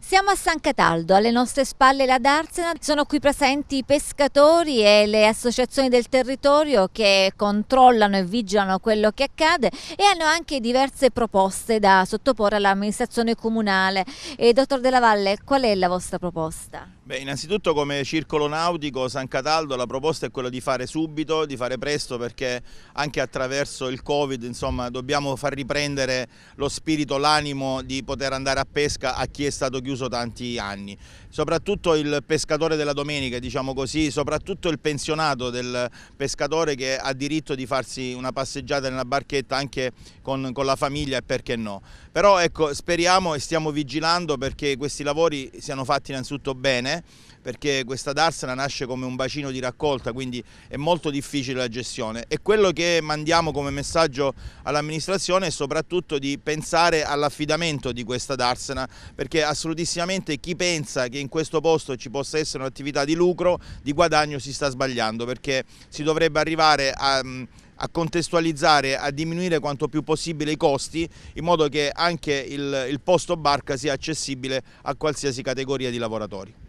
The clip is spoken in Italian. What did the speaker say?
Siamo a San Cataldo, alle nostre spalle la Darsena, sono qui presenti i pescatori e le associazioni del territorio che controllano e vigilano quello che accade e hanno anche diverse proposte da sottoporre all'amministrazione comunale. E, dottor Della Valle, qual è la vostra proposta? Beh, innanzitutto come circolo nautico San Cataldo la proposta è quella di fare subito, di fare presto perché anche attraverso il Covid insomma, dobbiamo far riprendere lo spirito, l'animo di poter andare a pesca a chi è stato chiuso chiuso tanti anni. Soprattutto il pescatore della domenica, diciamo così, soprattutto il pensionato del pescatore che ha diritto di farsi una passeggiata nella barchetta anche con, con la famiglia e perché no. Però ecco, speriamo e stiamo vigilando perché questi lavori siano fatti innanzitutto bene, perché questa darsena nasce come un bacino di raccolta, quindi è molto difficile la gestione. E quello che mandiamo come messaggio all'amministrazione è soprattutto di pensare all'affidamento di questa darsena, perché assolutamente assolutissimamente chi pensa che in questo posto ci possa essere un'attività di lucro, di guadagno, si sta sbagliando perché si dovrebbe arrivare a mm, a contestualizzare, a diminuire quanto più possibile i costi in modo che anche il, il posto barca sia accessibile a qualsiasi categoria di lavoratori.